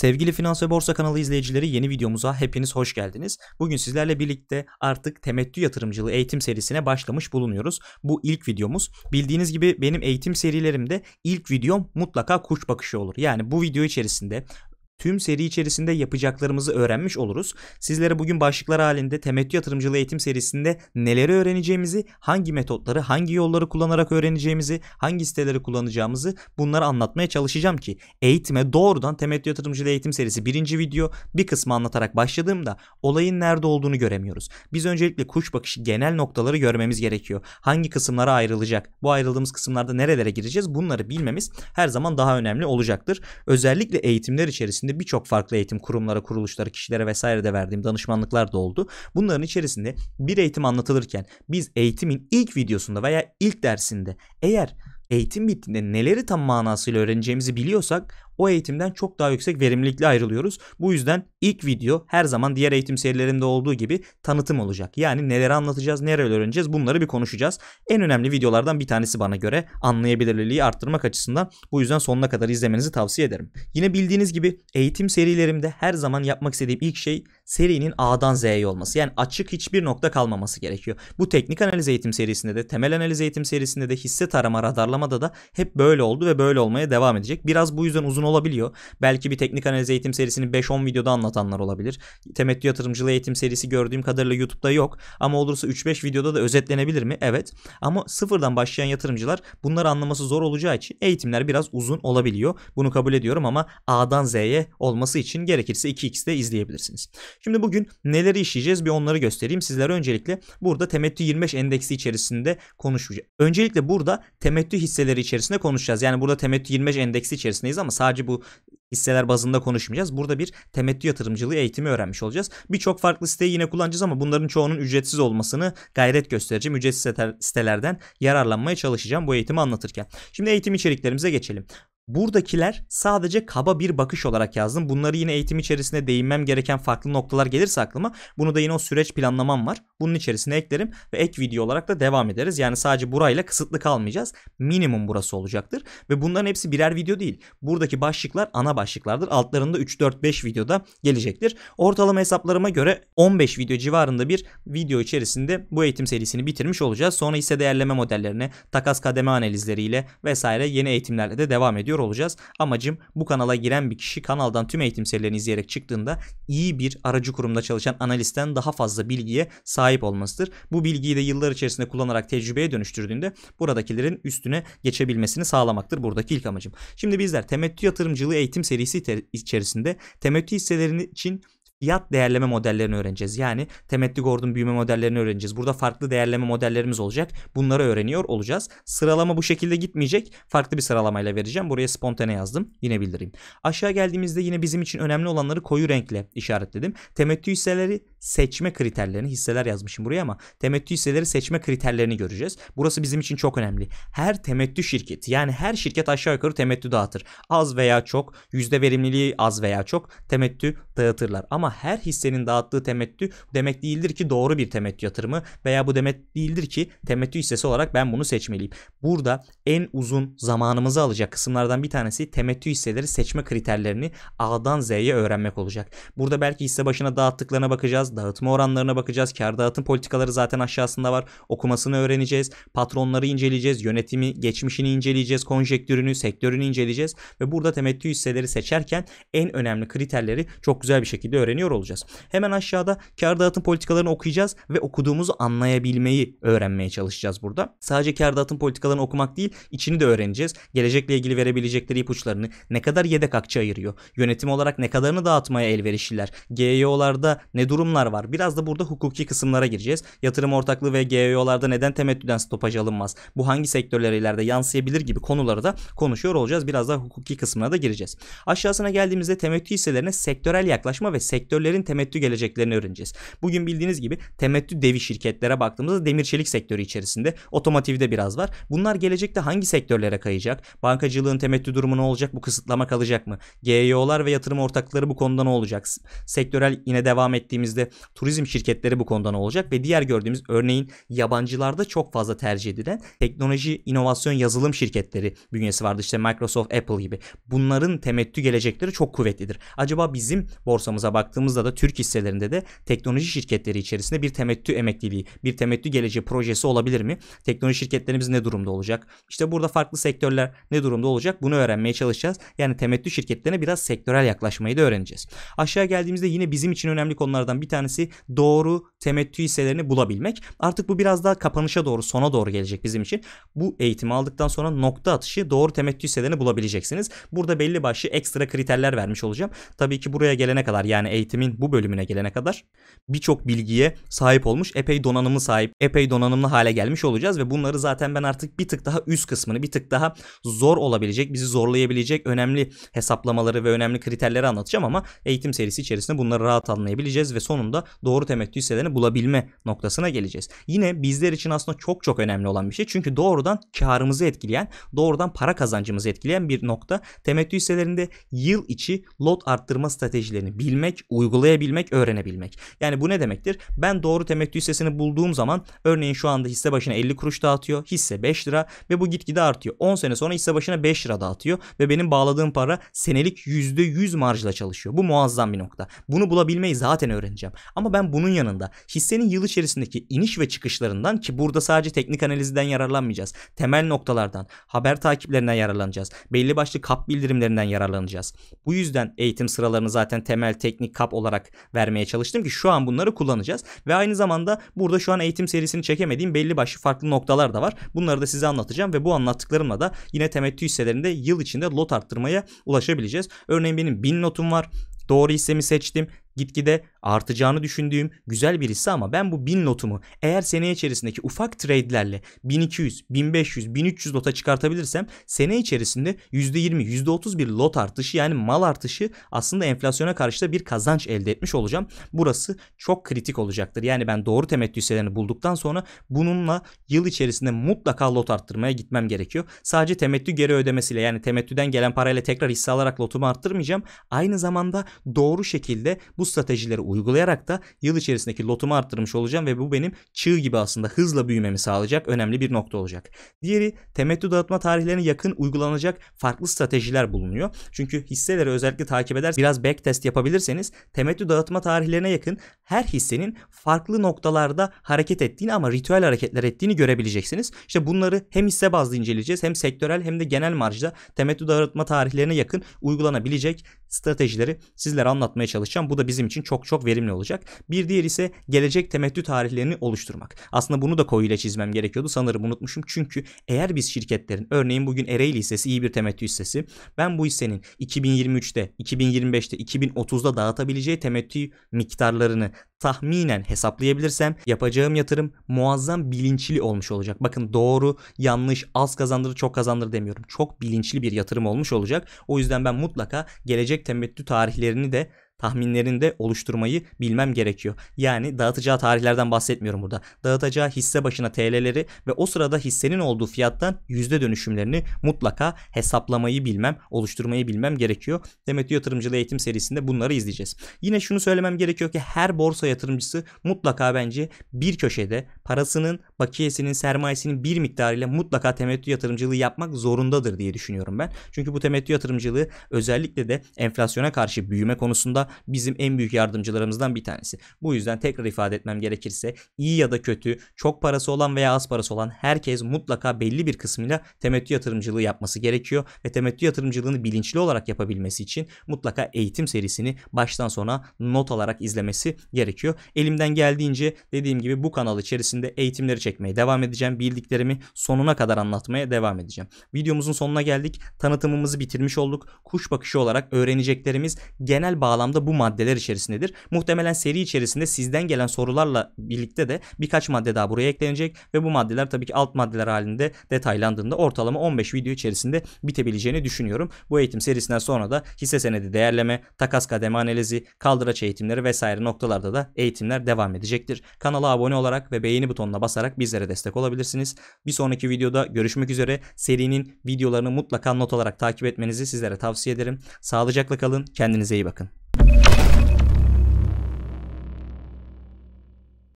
Sevgili Finans ve Borsa kanalı izleyicileri yeni videomuza hepiniz hoş geldiniz. Bugün sizlerle birlikte artık temettü yatırımcılığı eğitim serisine başlamış bulunuyoruz. Bu ilk videomuz. Bildiğiniz gibi benim eğitim serilerimde ilk videom mutlaka kuş bakışı olur. Yani bu video içerisinde Tüm seri içerisinde yapacaklarımızı öğrenmiş oluruz. Sizlere bugün başlıklar halinde temettü yatırımcılığı eğitim serisinde neleri öğreneceğimizi, hangi metotları, hangi yolları kullanarak öğreneceğimizi, hangi siteleri kullanacağımızı bunları anlatmaya çalışacağım ki eğitime doğrudan temettü yatırımcılığı eğitim serisi birinci video bir kısmı anlatarak başladığımda olayın nerede olduğunu göremiyoruz. Biz öncelikle kuş bakışı genel noktaları görmemiz gerekiyor. Hangi kısımlara ayrılacak? Bu ayrıldığımız kısımlarda nerelere gireceğiz? Bunları bilmemiz her zaman daha önemli olacaktır. Özellikle eğitimler içerisinde içinde birçok farklı eğitim kurumlara, kuruluşlara, kişilere vesaire de verdiğim danışmanlıklar da oldu. Bunların içerisinde bir eğitim anlatılırken biz eğitimin ilk videosunda veya ilk dersinde eğer eğitim bittiğinde neleri tam manasıyla öğreneceğimizi biliyorsak o eğitimden çok daha yüksek verimlilikle ayrılıyoruz. Bu yüzden İlk video her zaman diğer eğitim serilerinde olduğu gibi tanıtım olacak. Yani neleri anlatacağız, nereye öğreneceğiz bunları bir konuşacağız. En önemli videolardan bir tanesi bana göre anlayabilirliği arttırmak açısından bu yüzden sonuna kadar izlemenizi tavsiye ederim. Yine bildiğiniz gibi eğitim serilerimde her zaman yapmak istediğim ilk şey serinin A'dan Z'ye olması. Yani açık hiçbir nokta kalmaması gerekiyor. Bu teknik analiz eğitim serisinde de, temel analiz eğitim serisinde de, hisse tarama, radarlamada da hep böyle oldu ve böyle olmaya devam edecek. Biraz bu yüzden uzun olabiliyor. Belki bir teknik analiz eğitim serisini 5-10 videoda anlat atanlar olabilir. Temettü yatırımcılığı eğitim serisi gördüğüm kadarıyla YouTube'da yok. Ama olursa 3-5 videoda da özetlenebilir mi? Evet. Ama sıfırdan başlayan yatırımcılar bunları anlaması zor olacağı için eğitimler biraz uzun olabiliyor. Bunu kabul ediyorum ama A'dan Z'ye olması için gerekirse 2x'de izleyebilirsiniz. Şimdi bugün neleri işleyeceğiz bir onları göstereyim. Sizlere öncelikle burada temettü 25 endeksi içerisinde konuşacağız. Öncelikle burada temettü hisseleri içerisinde konuşacağız. Yani burada temettü 25 endeksi içerisindeyiz ama sadece bu hisseler bazında konuşmayacağız. Burada bir temettü yatırımcılığı eğitimi öğrenmiş olacağız. Birçok farklı siteyi yine kullanacağız ama bunların çoğunun ücretsiz olmasını gayret göstereceğim. Ücretsiz sitelerden yararlanmaya çalışacağım bu eğitimi anlatırken. Şimdi eğitim içeriklerimize geçelim. Buradakiler sadece kaba bir bakış olarak yazdım. Bunları yine eğitim içerisinde değinmem gereken farklı noktalar gelirse aklıma bunu da yine o süreç planlamam var. Bunun içerisine eklerim ve ek video olarak da devam ederiz. Yani sadece burayla kısıtlı kalmayacağız. Minimum burası olacaktır. Ve bunların hepsi birer video değil. Buradaki başlıklar ana başlıklardır. Altlarında 3-4-5 videoda gelecektir. Ortalama hesaplarıma göre 15 video civarında bir video içerisinde bu eğitim serisini bitirmiş olacağız. Sonra ise değerleme modellerine, takas kademe analizleriyle vesaire yeni eğitimlerle de devam ediyor olacağız. Amacım bu kanala giren bir kişi kanaldan tüm eğitim serilerini izleyerek çıktığında iyi bir aracı kurumda çalışan analisten daha fazla bilgiye sahip olmasıdır. Bu bilgiyi de yıllar içerisinde kullanarak tecrübeye dönüştürdüğünde buradakilerin üstüne geçebilmesini sağlamaktır buradaki ilk amacım. Şimdi bizler temettü yatırımcılığı eğitim serisi içerisinde temettü hisselerini için fiyat değerleme modellerini öğreneceğiz. Yani temettü Gordon büyüme modellerini öğreneceğiz. Burada farklı değerleme modellerimiz olacak. Bunları öğreniyor olacağız. Sıralama bu şekilde gitmeyecek. Farklı bir sıralamayla vereceğim. Buraya spontane yazdım. Yine bildireyim. Aşağı geldiğimizde yine bizim için önemli olanları koyu renkle işaretledim. Temettü hisseleri seçme kriterlerini hisseler yazmışım buraya ama temettü hisseleri seçme kriterlerini göreceğiz. Burası bizim için çok önemli. Her temettü şirketi yani her şirket aşağı yukarı temettü dağıtır. Az veya çok yüzde verimliliği az veya çok temettü dağıtırlar. Ama her hissenin dağıttığı temettü demek değildir ki doğru bir temettü yatırımı veya bu demek değildir ki temettü hissesi olarak ben bunu seçmeliyim. Burada en uzun zamanımızı alacak kısımlardan bir tanesi temettü hisseleri seçme kriterlerini A'dan Z'ye öğrenmek olacak. Burada belki hisse başına dağıttıklarına bakacağız Dağıtma oranlarına bakacağız. Kar dağıtım politikaları zaten aşağısında var. Okumasını öğreneceğiz. Patronları inceleyeceğiz. Yönetimi, geçmişini inceleyeceğiz. Konjektürünü, sektörünü inceleyeceğiz. Ve burada temettü hisseleri seçerken en önemli kriterleri çok güzel bir şekilde öğreniyor olacağız. Hemen aşağıda kar dağıtım politikalarını okuyacağız ve okuduğumuzu anlayabilmeyi öğrenmeye çalışacağız burada. Sadece kar dağıtım politikalarını okumak değil, içini de öğreneceğiz. Gelecekle ilgili verebilecekleri ipuçlarını, ne kadar yedek akçe ayırıyor, yönetim olarak ne kadarını dağıtmaya elverişliler, GEO'larda ne durumlar kısımlar var. Biraz da burada hukuki kısımlara gireceğiz. Yatırım ortaklığı ve GEO'larda neden temettüden stopaj alınmaz? Bu hangi sektörlere ileride yansıyabilir gibi konuları da konuşuyor olacağız. Biraz daha hukuki kısmına da gireceğiz. Aşağısına geldiğimizde temettü hisselerine sektörel yaklaşma ve sektörlerin temettü geleceklerini öğreneceğiz. Bugün bildiğiniz gibi temettü devi şirketlere baktığımızda demir çelik sektörü içerisinde otomotivde biraz var. Bunlar gelecekte hangi sektörlere kayacak? Bankacılığın temettü durumu ne olacak? Bu kısıtlama kalacak mı? GEO'lar ve yatırım ortakları bu konuda ne olacak? Sektörel yine devam ettiğimizde turizm şirketleri bu konuda ne olacak ve diğer gördüğümüz örneğin yabancılarda çok fazla tercih edilen teknoloji, inovasyon, yazılım şirketleri bünyesi vardı. İşte Microsoft, Apple gibi. Bunların temettü gelecekleri çok kuvvetlidir. Acaba bizim borsamıza baktığımızda da Türk hisselerinde de teknoloji şirketleri içerisinde bir temettü emekliliği, bir temettü geleceği projesi olabilir mi? Teknoloji şirketlerimiz ne durumda olacak? İşte burada farklı sektörler ne durumda olacak? Bunu öğrenmeye çalışacağız. Yani temettü şirketlerine biraz sektörel yaklaşmayı da öğreneceğiz. Aşağı geldiğimizde yine bizim için önemli konulardan bir tane tanesi doğru temettü hisselerini bulabilmek. Artık bu biraz daha kapanışa doğru sona doğru gelecek bizim için. Bu eğitimi aldıktan sonra nokta atışı doğru temettü hisselerini bulabileceksiniz. Burada belli başlı ekstra kriterler vermiş olacağım. Tabii ki buraya gelene kadar yani eğitimin bu bölümüne gelene kadar birçok bilgiye sahip olmuş, epey donanımı sahip, epey donanımlı hale gelmiş olacağız ve bunları zaten ben artık bir tık daha üst kısmını, bir tık daha zor olabilecek, bizi zorlayabilecek önemli hesaplamaları ve önemli kriterleri anlatacağım ama eğitim serisi içerisinde bunları rahat anlayabileceğiz ve sonunda sonunda doğru temettü hisselerini bulabilme noktasına geleceğiz. Yine bizler için aslında çok çok önemli olan bir şey. Çünkü doğrudan karımızı etkileyen, doğrudan para kazancımızı etkileyen bir nokta. Temettü hisselerinde yıl içi lot arttırma stratejilerini bilmek, uygulayabilmek, öğrenebilmek. Yani bu ne demektir? Ben doğru temettü hissesini bulduğum zaman örneğin şu anda hisse başına 50 kuruş dağıtıyor. Hisse 5 lira ve bu gitgide artıyor. 10 sene sonra hisse başına 5 lira dağıtıyor ve benim bağladığım para senelik %100 marjla çalışıyor. Bu muazzam bir nokta. Bunu bulabilmeyi zaten öğreneceğim. Ama ben bunun yanında hissenin yıl içerisindeki iniş ve çıkışlarından ki burada sadece teknik analizden yararlanmayacağız. Temel noktalardan, haber takiplerinden yararlanacağız. Belli başlı kap bildirimlerinden yararlanacağız. Bu yüzden eğitim sıralarını zaten temel teknik kap olarak vermeye çalıştım ki şu an bunları kullanacağız. Ve aynı zamanda burada şu an eğitim serisini çekemediğim belli başlı farklı noktalar da var. Bunları da size anlatacağım ve bu anlattıklarımla da yine temettü hisselerinde yıl içinde lot arttırmaya ulaşabileceğiz. Örneğin benim 1000 notum var. Doğru hissemi seçtim gitgide artacağını düşündüğüm güzel bir hisse ama ben bu 1000 lotumu eğer sene içerisindeki ufak trade'lerle 1200, 1500, 1300 lota çıkartabilirsem sene içerisinde %20, %30 bir lot artışı yani mal artışı aslında enflasyona karşı da bir kazanç elde etmiş olacağım. Burası çok kritik olacaktır. Yani ben doğru temettü hisselerini bulduktan sonra bununla yıl içerisinde mutlaka lot arttırmaya gitmem gerekiyor. Sadece temettü geri ödemesiyle yani temettüden gelen parayla tekrar hisse alarak lotumu arttırmayacağım. Aynı zamanda doğru şekilde bu stratejileri uygulayarak da yıl içerisindeki lotumu arttırmış olacağım ve bu benim çığ gibi aslında hızla büyümemi sağlayacak önemli bir nokta olacak. Diğeri temettü dağıtma tarihlerine yakın uygulanacak farklı stratejiler bulunuyor. Çünkü hisseleri özellikle takip eder biraz backtest yapabilirseniz temettü dağıtma tarihlerine yakın her hissenin farklı noktalarda hareket ettiğini ama ritüel hareketler ettiğini görebileceksiniz. İşte bunları hem hisse bazlı inceleyeceğiz hem sektörel hem de genel marjda temettü dağıtma tarihlerine yakın uygulanabilecek stratejileri sizlere anlatmaya çalışacağım. Bu da bizim için çok çok verimli olacak. Bir diğer ise gelecek temettü tarihlerini oluşturmak. Aslında bunu da koyuyla çizmem gerekiyordu. Sanırım unutmuşum. Çünkü eğer biz şirketlerin örneğin bugün Ereğli hissesi iyi bir temettü hissesi. Ben bu hissenin 2023'te, 2025'te, 2030'da dağıtabileceği temettü miktarlarını tahminen hesaplayabilirsem yapacağım yatırım muazzam bilinçli olmuş olacak. Bakın doğru, yanlış, az kazandırır, çok kazandırır demiyorum. Çok bilinçli bir yatırım olmuş olacak. O yüzden ben mutlaka gelecek temettü tarihlerini de tahminlerinde oluşturmayı bilmem gerekiyor. Yani dağıtacağı tarihlerden bahsetmiyorum burada. Dağıtacağı hisse başına TL'leri ve o sırada hissenin olduğu fiyattan yüzde dönüşümlerini mutlaka hesaplamayı bilmem, oluşturmayı bilmem gerekiyor. Demet Yatırımcılığı Eğitim serisinde bunları izleyeceğiz. Yine şunu söylemem gerekiyor ki her borsa yatırımcısı mutlaka bence bir köşede parasının, bakiyesinin, sermayesinin bir miktarıyla mutlaka temettü yatırımcılığı yapmak zorundadır diye düşünüyorum ben. Çünkü bu temettü yatırımcılığı özellikle de enflasyona karşı büyüme konusunda bizim en büyük yardımcılarımızdan bir tanesi. Bu yüzden tekrar ifade etmem gerekirse iyi ya da kötü, çok parası olan veya az parası olan herkes mutlaka belli bir kısmıyla temettü yatırımcılığı yapması gerekiyor ve temettü yatırımcılığını bilinçli olarak yapabilmesi için mutlaka eğitim serisini baştan sona not alarak izlemesi gerekiyor. Elimden geldiğince dediğim gibi bu kanal içerisinde içerisinde eğitimleri çekmeye devam edeceğim. Bildiklerimi sonuna kadar anlatmaya devam edeceğim. Videomuzun sonuna geldik. Tanıtımımızı bitirmiş olduk. Kuş bakışı olarak öğreneceklerimiz genel bağlamda bu maddeler içerisindedir. Muhtemelen seri içerisinde sizden gelen sorularla birlikte de birkaç madde daha buraya eklenecek ve bu maddeler tabii ki alt maddeler halinde detaylandığında ortalama 15 video içerisinde bitebileceğini düşünüyorum. Bu eğitim serisinden sonra da hisse senedi değerleme, takas kademe analizi, kaldıraç eğitimleri vesaire noktalarda da eğitimler devam edecektir. Kanala abone olarak ve beğeni butonuna basarak bizlere destek olabilirsiniz. Bir sonraki videoda görüşmek üzere. Serinin videolarını mutlaka not olarak takip etmenizi sizlere tavsiye ederim. Sağlıcakla kalın. Kendinize iyi bakın.